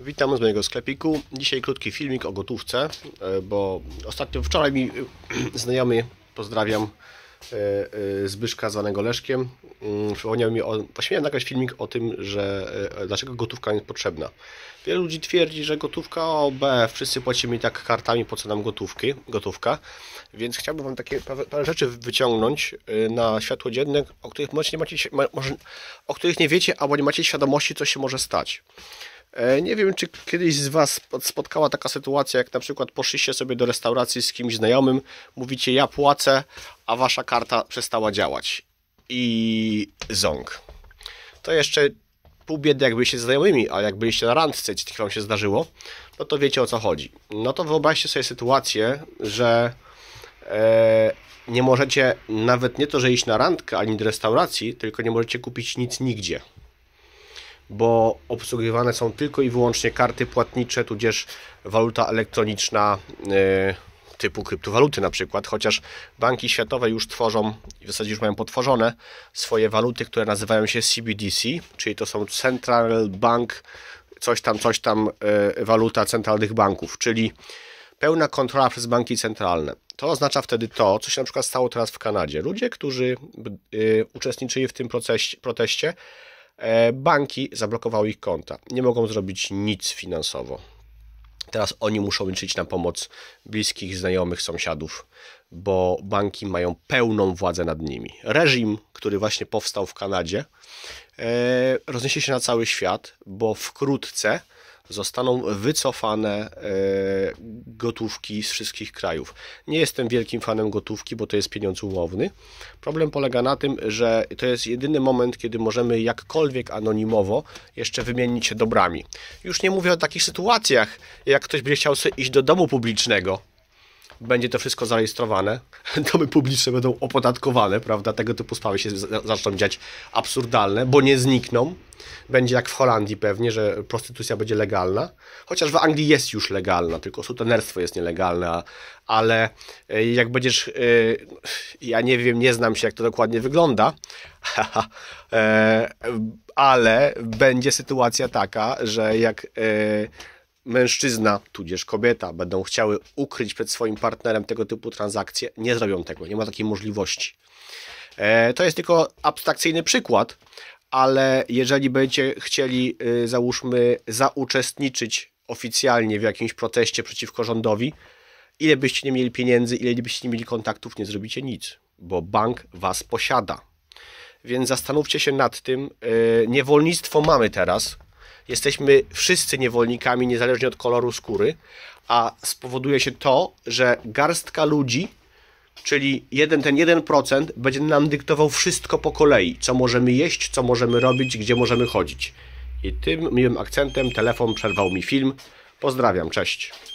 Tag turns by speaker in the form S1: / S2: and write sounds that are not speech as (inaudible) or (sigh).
S1: Witam z mojego sklepiku. Dzisiaj krótki filmik o gotówce, e, bo ostatnio, wczoraj mi (clears throat) znajomy, pozdrawiam, e, e, Zbyszka zwanego Leszkiem, mm, przypomniał mi, o, właśnie miałem nagrać filmik o tym, że dlaczego gotówka jest potrzebna. Wiele ludzi twierdzi, że gotówka OB, wszyscy płacimy tak kartami, po co nam gotówki, gotówka, więc chciałbym Wam takie parę rzeczy wyciągnąć na światło dzienne, o których, nie macie, o których nie wiecie albo nie macie świadomości, co się może stać. E, nie wiem, czy kiedyś z Was spotkała taka sytuacja, jak na przykład poszliście sobie do restauracji z kimś znajomym, mówicie ja płacę, a Wasza karta przestała działać. I ząg. To jeszcze pół biedy, jak byliście znajomymi, a jak byliście na randce, czy wam się zdarzyło, no to wiecie o co chodzi. No to wyobraźcie sobie sytuację, że e, nie możecie nawet nie to, że iść na randkę, ani do restauracji, tylko nie możecie kupić nic nigdzie bo obsługiwane są tylko i wyłącznie karty płatnicze, tudzież waluta elektroniczna e, typu kryptowaluty na przykład, chociaż banki światowe już tworzą, w zasadzie już mają potworzone swoje waluty, które nazywają się CBDC, czyli to są Central Bank, coś tam, coś tam, e, waluta centralnych banków, czyli pełna kontrola przez banki centralne. To oznacza wtedy to, co się na przykład stało teraz w Kanadzie. Ludzie, którzy e, uczestniczyli w tym procesie, proteście, E, banki zablokowały ich konta. Nie mogą zrobić nic finansowo. Teraz oni muszą liczyć na pomoc bliskich, znajomych, sąsiadów, bo banki mają pełną władzę nad nimi. Reżim, który właśnie powstał w Kanadzie, e, rozniesie się na cały świat, bo wkrótce zostaną wycofane e, gotówki z wszystkich krajów. Nie jestem wielkim fanem gotówki, bo to jest pieniądz umowny. Problem polega na tym, że to jest jedyny moment, kiedy możemy jakkolwiek anonimowo jeszcze wymienić się dobrami. Już nie mówię o takich sytuacjach, jak ktoś by chciał sobie iść do domu publicznego, będzie to wszystko zarejestrowane, (laughs) domy publiczne będą opodatkowane, prawda? Tego typu sprawy się zaczną dziać absurdalne, bo nie znikną. Będzie jak w Holandii pewnie, że prostytucja będzie legalna, chociaż w Anglii jest już legalna, tylko sutenerstwo jest nielegalne, ale e, jak będziesz, e, ja nie wiem, nie znam się jak to dokładnie wygląda, (laughs) e, ale będzie sytuacja taka, że jak mężczyzna, tudzież kobieta, będą chciały ukryć przed swoim partnerem tego typu transakcje, nie zrobią tego, nie ma takiej możliwości. E, to jest tylko abstrakcyjny przykład, ale jeżeli będziecie chcieli, y, załóżmy, zauczestniczyć oficjalnie w jakimś proteście przeciwko rządowi, ile byście nie mieli pieniędzy, ile byście nie mieli kontaktów, nie zrobicie nic, bo bank was posiada. Więc zastanówcie się nad tym. E, niewolnictwo mamy teraz, jesteśmy wszyscy niewolnikami, niezależnie od koloru skóry, a spowoduje się to, że garstka ludzi, czyli jeden, ten 1% będzie nam dyktował wszystko po kolei, co możemy jeść, co możemy robić, gdzie możemy chodzić. I tym miłym akcentem telefon przerwał mi film. Pozdrawiam, cześć.